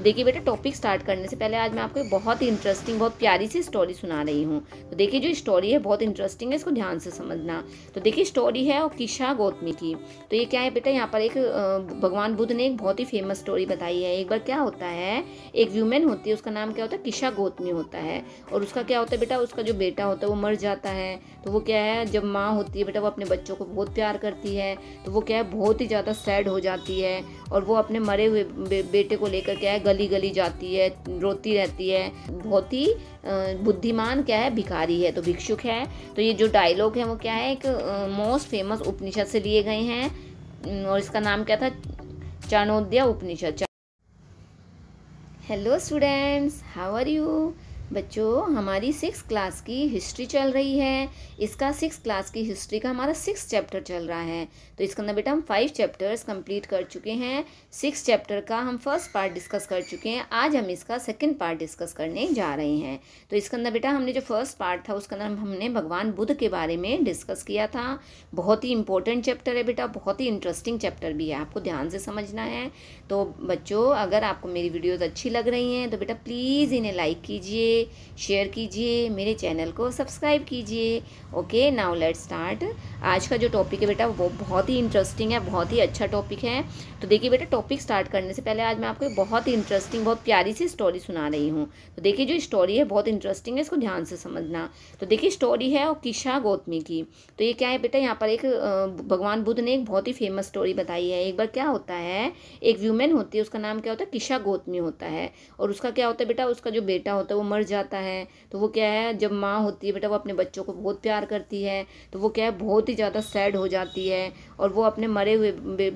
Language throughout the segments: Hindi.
तो देखिए बेटा टॉपिक स्टार्ट करने से पहले आज मैं आपको बहुत ही इंटरेस्टिंग बहुत प्यारी सी स्टोरी सुना रही हूँ तो देखिए जो स्टोरी है बहुत इंटरेस्टिंग है इसको ध्यान से समझना तो देखिए स्टोरी है और किशा गौतमी की तो ये क्या है बेटा यहाँ पर एक भगवान बुद्ध ने एक बहुत ही फेमस स्टोरी बताई है एक बार क्या होता है एक व्यूमेन होती है उसका नाम क्या होता है किशा गौतमी होता है और उसका क्या होता है बेटा उसका जो बेटा होता है वो मर जाता है तो वो क्या है जब माँ होती है बेटा वो अपने बच्चों को बहुत प्यार करती है तो वो क्या है बहुत ही ज़्यादा सैड हो जाती है और वो अपने मरे हुए बेटे को लेकर क्या है गली गली जाती है रोती रहती है बहुत ही बुद्धिमान क्या है भिखारी है तो भिक्षुक है तो ये जो डायलॉग है वो क्या है एक मोस्ट फेमस उपनिषद से लिए गए हैं और इसका नाम क्या था Chandogya Upanishad hello students how are you बच्चों हमारी सिक्स क्लास की हिस्ट्री चल रही है इसका सिक्स क्लास की हिस्ट्री का हमारा सिक्स चैप्टर चल रहा है तो इसके अंदर बेटा हम फाइव चैप्टर्स कंप्लीट कर चुके हैं सिक्स चैप्टर का हम फर्स्ट पार्ट डिस्कस कर चुके हैं आज हम इसका सेकंड पार्ट डिस्कस करने जा रहे हैं तो इसके अंदर बेटा हमने जो फर्स्ट पार्ट था उसके अंदर हमने भगवान बुद्ध के बारे में डिस्कस किया था बहुत ही इंपॉर्टेंट चैप्टर है बेटा बहुत ही इंटरेस्टिंग चैप्टर भी है आपको ध्यान से समझना है तो बच्चों अगर आपको मेरी वीडियोज़ अच्छी लग रही हैं तो बेटा प्लीज़ इन्हें लाइक कीजिए शेयर कीजिए मेरे चैनल को सब्सक्राइब कीजिए ओके नाउ लेट स्टार्ट आज का जो टॉपिक है बेटा वो बहुत ही इंटरेस्टिंग है बहुत ही अच्छा टॉपिक है तो देखिए बेटा टॉपिक स्टार्ट करने से पहले आज मैं आपको बहुत ही इंटरेस्टिंग बहुत प्यारी सी स्टोरी सुना रही हूँ तो देखिए जो स्टोरी है बहुत इंटरेस्टिंग है इसको ध्यान से समझना तो देखिए स्टोरी है और किशा गौतमी की तो ये क्या है बेटा यहाँ पर एक भगवान बुद्ध ने एक बहुत ही फेमस स्टोरी बताई है एक बार क्या होता है एक व्यूमेन होती है उसका नाम क्या होता है किशा गौतमी होता है और उसका क्या होता है बेटा उसका जो बेटा होता है वो मर जाता है तो वो क्या है जब माँ होती है बेटा वो अपने बच्चों को बहुत प्यार करती है तो वो क्या है बहुत ही ज़्यादा सैड हो जाती है और वो अपने मरे हुए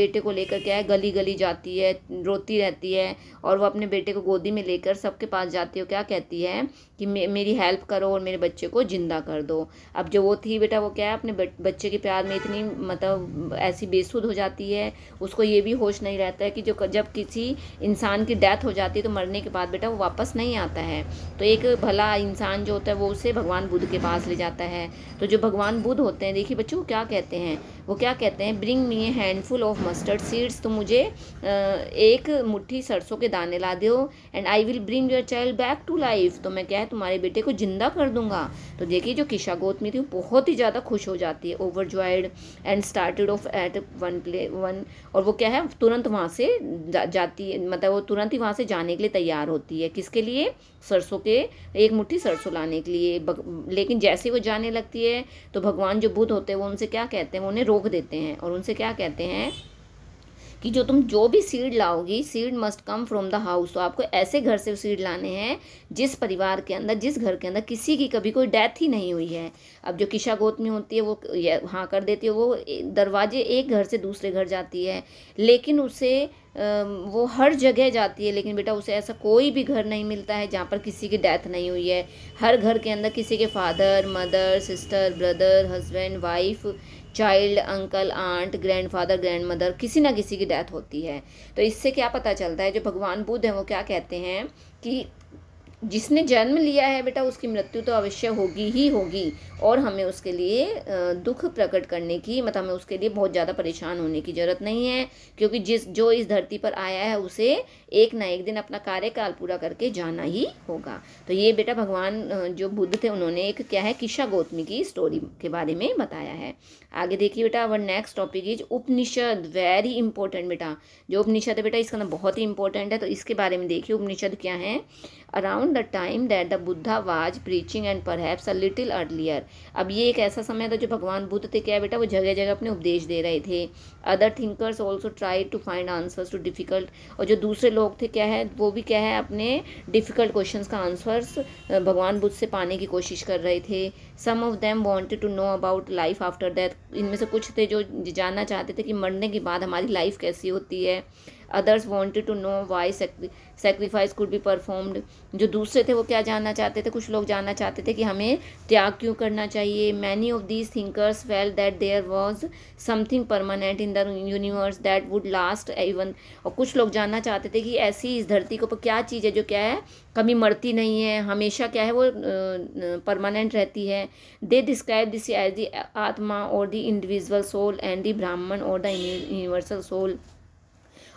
बेटे को लेकर क्या है गली गली जाती है रोती रहती है और वो अपने बेटे को गोदी में लेकर सबके पास जाती है क्या कहती है कि मे, मेरी हेल्प करो और मेरे बच्चे को ज़िंदा कर दो अब जो वो थी बेटा वो क्या है अपने बच्चे के प्यार में इतनी मतलब ऐसी बेसुद हो जाती है उसको ये भी होश नहीं रहता है कि जो जब किसी इंसान की डेथ हो जाती है तो मरने के बाद बेटा वो वापस नहीं आता है तो एक एक भला इंसान जो होता है वो उसे भगवान बुद्ध के पास ले जाता है तो जो भगवान बुद्ध होते हैं देखिए बच्चों क्या कहते हैं वो क्या कहते हैं bring me a handful of mustard seeds तो मुझे एक मुट्ठी सरसों के दाने ला दो and I will bring your child back to life तो मैं क्या है तुम्हारे बेटे को जिंदा कर दूंगा तो देखिए जो किशा गोतमी थी वो बहुत ही ज़्यादा खुश हो जाती है over and started off at one play one और वो क्या है तुरंत वहाँ से जा, जाती है मतलब वो तुरंत ही वहाँ से जाने के लिए तैयार होती है किसके लिए सरसों के एक मुट्ठी सरसों लाने के लिए लेकिन जैसे ही वो जाने लगती है तो भगवान जो बुद्ध होते हैं वो उनसे क्या कहते हैं उन्हें रोक देते हैं और उनसे क्या कहते हैं कि जो तुम जो भी सीड लाओगी seed must come from the house तो आपको ऐसे घर से सीड लाने हैं जिस परिवार के अंदर जिस घर के अंदर किसी की कभी कोई डेथ ही नहीं हुई है अब जो किशा गोत में होती है वो हाँ कर देती है वो दरवाजे एक घर से दूसरे घर जाती है लेकिन उसे वो हर जगह जाती है लेकिन बेटा उसे ऐसा कोई भी घर नहीं मिलता है जहाँ पर किसी की डेथ नहीं हुई है हर घर के अंदर किसी के father mother sister brother husband wife child uncle aunt grandfather grandmother किसी ना किसी की डेथ होती है तो इससे क्या पता चलता है जो भगवान बुद्ध हैं वो क्या कहते हैं कि जिसने जन्म लिया है बेटा उसकी मृत्यु तो अवश्य होगी ही होगी और हमें उसके लिए दुख प्रकट करने की मतलब हमें उसके लिए बहुत ज़्यादा परेशान होने की ज़रूरत नहीं है क्योंकि जिस जो इस धरती पर आया है उसे एक ना एक दिन अपना कार्यकाल पूरा करके जाना ही होगा तो ये बेटा भगवान जो बुद्ध थे उन्होंने एक क्या है किशा गौतमी की स्टोरी के बारे में बताया है आगे देखिए बेटा our next topic is Upanishad very important बेटा जो उपनिषद है बेटा इसका ना बहुत ही इंपॉर्टेंट है तो इसके बारे में देखिए उपनिषद क्या है around around the time that the Buddha was preaching and perhaps a little earlier अब ये एक ऐसा समय था जो भगवान बुद्ध थे क्या बेटा वो जगह जगह अपने उपदेश दे रहे थे other thinkers also try to find answers to difficult और जो दूसरे लोग थे क्या है वो भी क्या है अपने डिफ़िकल्ट क्वेश्चन का आंसर्स भगवान बुद्ध से पाने की कोशिश कर रहे थे some of them wanted to know about life after death इनमें से कुछ थे जो जानना चाहते थे कि मरने के बाद हमारी लाइफ कैसी होती है others wanted to know why sacrifice could be performed जो दूसरे थे वो क्या जानना चाहते थे कुछ लोग जानना चाहते थे कि हमें त्याग क्यों करना चाहिए many of these thinkers felt that there was something permanent in the universe that would last even और कुछ लोग जानना चाहते थे कि ऐसी इस धरती को क्या चीज़ है जो क्या है कभी मरती नहीं है हमेशा क्या है वो परमानेंट रहती है they describe this as the atma or the individual soul and the Brahman or the universal soul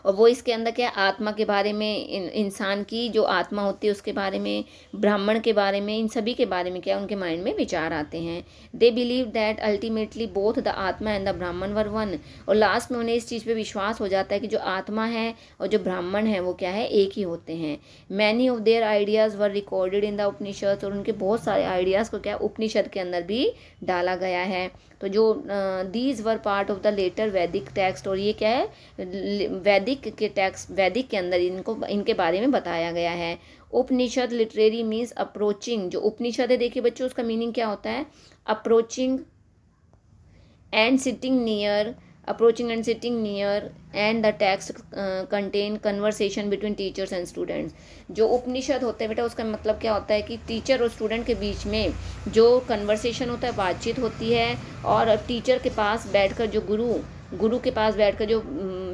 और वो इसके अंदर क्या आत्मा के बारे में इंसान की जो आत्मा होती है उसके बारे में ब्राह्मण के बारे में इन सभी के बारे में क्या उनके माइंड में विचार आते हैं they believe that ultimately both the atma and the Brahman were one और लास्ट में उन्हें इस चीज़ पर विश्वास हो जाता है कि जो आत्मा है और जो ब्राह्मण है वो क्या है एक ही होते हैं many of their ideas were recorded in the Upanishad और उनके बहुत सारे आइडियाज़ को क्या उपनिषद के अंदर भी डाला गया है तो जो these were part of the later Vedic text और ये क्या है वैदिक वैदिक के टैक्स वैदिक के अंदर इनको इनके बारे में बताया गया है उपनिषद लिटरेरी मीन्स अप्रोचिंग जो उपनिषद है देखिए बच्चों उसका मीनिंग क्या होता है approaching and sitting near approaching and sitting near and the text contain conversation between teachers and students जो उपनिषद होते हैं बेटा उसका मतलब क्या होता है कि टीचर और स्टूडेंट के बीच में जो कन्वर्सेशन होता है बातचीत होती है और टीचर के पास बैठकर जो गुरु गुरु के पास बैठकर जो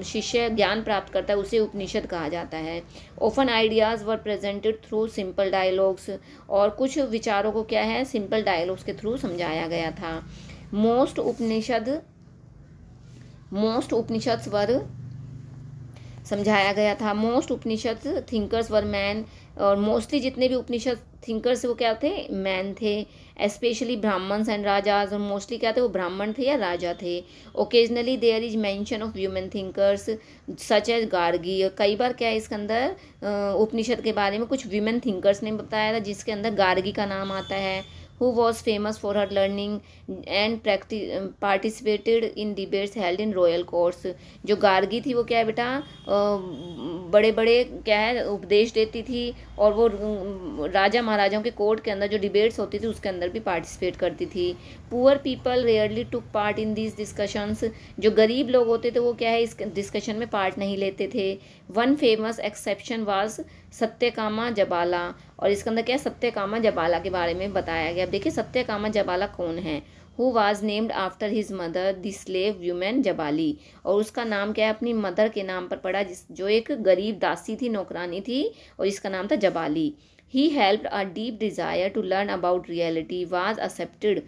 शिष्य ज्ञान प्राप्त करता है उसे उपनिषद कहा जाता है often ideas were presented through simple dialogues और कुछ विचारों को क्या है सिंपल डायलॉग्स के थ्रू समझाया गया था मोस्ट उपनिषद मोस्ट उपनिषद वर समझाया गया था most Upanishad thinkers were men और मोस्टली जितने भी उपनिषद थिंकर्स वो क्या थे मैन थे स्पेशली ब्राह्मण्स एंड राजाज और मोस्टली क्या थे वो ब्राह्मण थे या राजा थे occasionally there is mention of women thinkers such as Gargi कई बार क्या है इसके अंदर उपनिषद के बारे में कुछ व्यूमेन थिंकर्स ने बताया था जिसके अंदर गार्गी का नाम आता है who was famous for her learning and um, participated in debates held in royal courts जो गार्गी थी वो क्या है बेटा बड़े बड़े क्या है उपदेश देती थी और वो राजा महाराजाओं के कोर्ट के अंदर जो डिबेट्स होती थी उसके अंदर भी पार्टिसिपेट करती थी poor people rarely took part in these discussions जो गरीब लोग होते थे वो क्या है इस डिस्कशन में पार्ट नहीं लेते थे one famous exception was Satyakama Jabala और इसके अंदर क्या है सत्यकामा जबाला के बारे में बताया गया अब देखिए सत्यकामा जबाला कौन है who was named after his mother the slave woman Jabali और उसका नाम क्या है अपनी मदर के नाम पर पड़ा जिस जो एक गरीब दासी थी नौकरानी थी और इसका नाम था Jabali he help a deep desire to learn about reality was accepted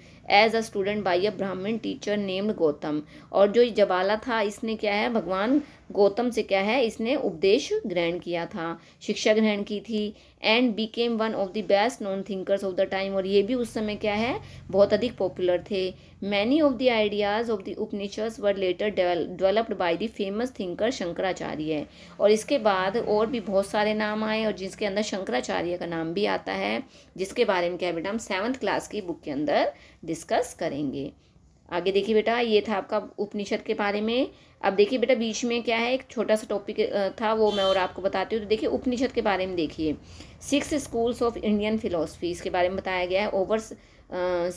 as a student by a Brahmin teacher named Gautam और जो जबाला था इसने क्या है भगवान गौतम से क्या है इसने उपदेश ग्रहण किया था शिक्षा ग्रहण की थी and became one of the best known thinkers of the time और ये भी उस समय क्या है बहुत अधिक पॉपुलर थे many of the ideas of the Upanishads were later developed by the famous thinker Shankaracharya और इसके बाद और भी बहुत सारे नाम आए और जिसके अंदर शंकराचार्य का नाम भी आता है जिसके बारे में क्या बेटा हम सेवन्थ क्लास की बुक के अंदर डिस्कस करेंगे आगे देखिए बेटा ये था आपका उपनिषद के बारे में अब देखिए बेटा बीच में क्या है एक छोटा सा टॉपिक था वो मैं और आपको बताती हूँ तो देखिए उपनिषद के बारे में देखिए six schools of Indian philosophy इसके बारे में बताया गया है over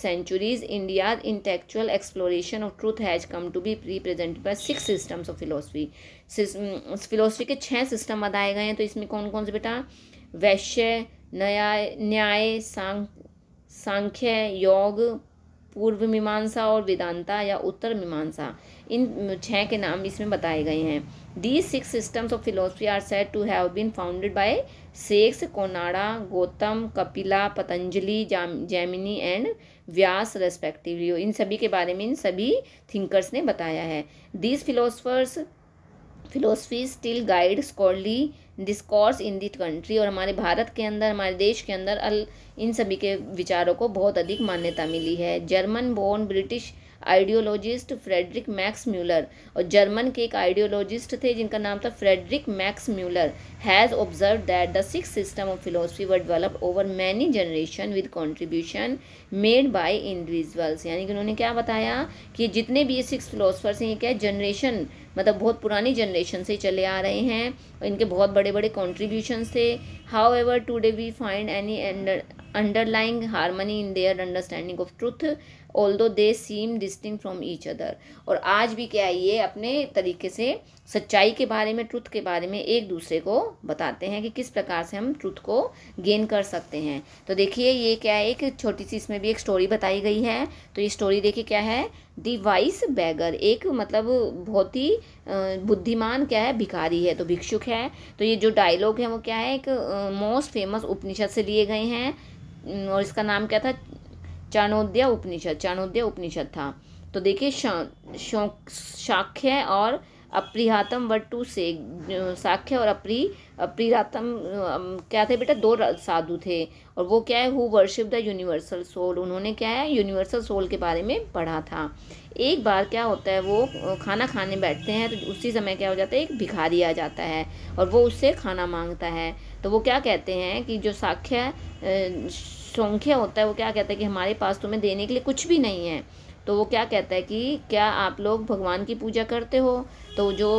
centuries India intellectual exploration of truth has come to be represent by six systems of philosophy philosophy के छः सिस्टम बताए गए हैं तो इसमें कौन कौन से बेटा वैश्य न्याय न्याय सांख्य योग पूर्व मीमांसा और वेदांता या उत्तर मीमांसा इन छः के नाम इसमें बताए गए हैं the six systems of philosophy are said to have been founded by सेक्स कोनाडा गौतम कपिला पतंजलि जैमिनी एंड व्यास रेस्पेक्टिवली इन सभी के बारे में इन सभी थिंकर्स ने बताया है these philosophers philosophy still guide scholarly discourse in the country और हमारे भारत के अंदर हमारे देश के अंदर अल इन सभी के विचारों को बहुत अधिक मान्यता मिली है German born British ideologist Friedrich Max Muller और जर्मन के एक आइडियोलॉजिस्ट थे जिनका नाम था Friedrich Max Muller has observed that the six system of philosophy were develop over many generation with contribution made by individuals यानी कि उन्होंने क्या बताया कि जितने भी ये सिक्स फिलोसफर्स हैं ये क्या जनरेशन मतलब बहुत पुरानी जनरेशन से चले आ रहे हैं और इनके बहुत बड़े बड़े कॉन्ट्रीब्यूशन थे however today we find any underlying harmony in their understanding of truth although they seem distinct from each other और आज भी क्या है ये अपने तरीके से सच्चाई के बारे में ट्रुथ के बारे में एक दूसरे को बताते हैं कि किस प्रकार से हम ट्रुथ को गेन कर सकते हैं तो देखिए ये क्या है एक छोटी सी इसमें भी एक स्टोरी बताई गई है तो ये स्टोरी देखिए क्या है दी वाइस बैगर एक मतलब बहुत ही बुद्धिमान क्या है भिखारी है तो भिक्षुक है तो ये जो डायलॉग है वो क्या है एक मोस्ट फेमस उपनिषद से लिए गए हैं और इसका नाम क्या था चाणोद्य उपनिषद चाणोद्य उपनिषद था तो देखिए शाख्य और अप्रिहातम टू से साख्य और अप्री अप्रिहातम क्या थे बेटा दो साधु थे और वो क्या है who worship the universal soul उन्होंने क्या है यूनिवर्सल सोल के बारे में पढ़ा था एक बार क्या होता है वो खाना खाने बैठते हैं तो उसी समय क्या हो जाता है एक भिखारी आ जाता है और वो उससे खाना मांगता है तो वो क्या कहते हैं कि जो साख्य संख्या होता है वो क्या कहता है कि हमारे पास तुम्हें देने के लिए कुछ भी नहीं है तो वो क्या कहता है कि क्या आप लोग भगवान की पूजा करते हो तो जो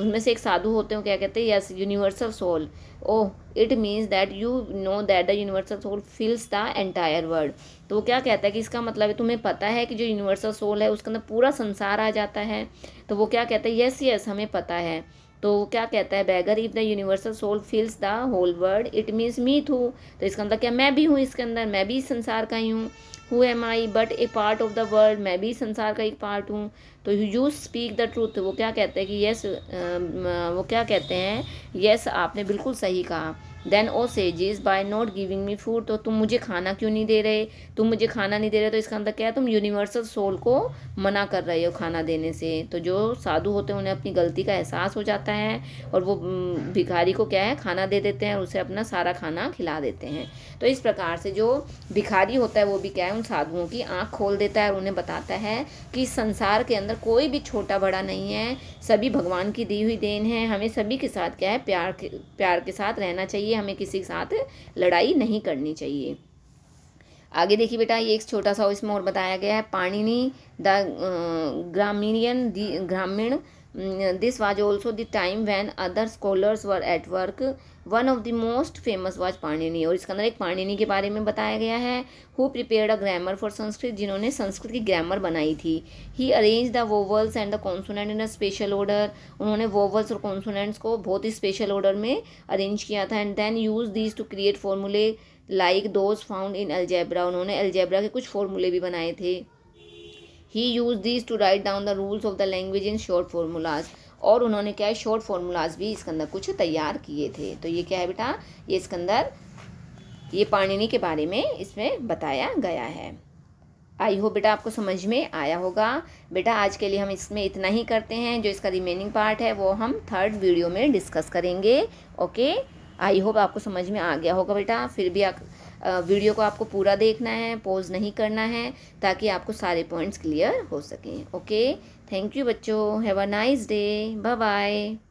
उनमें से एक साधु होते हो क्या कहते हैं yes universal soul oh it means that you know that the universal soul fills the entire world तो वो क्या कहता है कि इसका मतलब है तुम्हें पता है कि जो यूनिवर्सल सोल है उसके अंदर पूरा संसार आ जाता है तो वो क्या कहते हैं यस यस हमें पता है तो क्या कहता है beggar if the universal soul fills the whole world it means me too तो इसका मतलब क्या मैं भी हूँ इसके अंदर मैं भी संसार का ही हूँ who am I but a part of the world मैं भी संसार का एक पार्ट हूँ तो यू स्पीक द ट्रूथ वो क्या कहते हैं कि यस um, uh, वो क्या कहते हैं यस आपने बिल्कुल सही कहा then oh says by not giving me food तो तुम मुझे खाना क्यों नहीं दे रहे तुम मुझे खाना नहीं दे रहे तो इसका अंदर मतलब क्या है तुम यूनिवर्सल सोल को मना कर रहे हो खाना देने से तो जो साधु होते हैं उन्हें अपनी गलती का एहसास हो जाता है और वो भिखारी को क्या है खाना दे देते हैं और उसे अपना सारा खाना खिला देते हैं तो इस प्रकार से जो भिखारी होता है वो भी क्या है उन साधुओं की आँख खोल देता है और उन्हें बताता है कि संसार के अंदर अंदर कोई भी छोटा बड़ा नहीं है सभी भगवान की दी हुई देन है हमें सभी के साथ क्या है प्यार के प्यार के साथ रहना चाहिए हमें किसी के साथ लड़ाई नहीं करनी चाहिए आगे देखिए बेटा ये एक छोटा सा इसमें और बताया गया है पाणिनी द ग्रामीण ग्रामीण this was also the time when other scholars were at one of the most famous was Panini और इसके अंदर एक पाणिनी के बारे में बताया गया है who prepare a grammar for Sanskrit जिन्होंने संस्कृत की ग्रामर बनाई थी he arrange the vowels and the consonant in a special order उन्होंने वोवल्स और कॉन्सोनेंट्स को बहुत ही स्पेशल ऑर्डर में अरेंज किया था and then use these to create formulae like those found in algebra उन्होंने अल्जैब्रा के कुछ फॉर्मूले भी बनाए थे he use these to write down the rules of the language in short formulas और उन्होंने क्या है शॉर्ट फार्मूलाज भी इसके अंदर कुछ तैयार किए थे तो ये क्या है बेटा ये इसके अंदर ये पाणिनी के बारे में इसमें बताया गया है आई होप बेटा आपको समझ में आया होगा बेटा आज के लिए हम इसमें इतना ही करते हैं जो इसका रिमेनिंग पार्ट है वो हम थर्ड वीडियो में डिस्कस करेंगे ओके आई होप आपको समझ में आ गया होगा बेटा फिर भी आप वीडियो को आपको पूरा देखना है पोज नहीं करना है ताकि आपको सारे पॉइंट्स क्लियर हो सकें ओके थैंक यू बच्चों have a nice day bye bye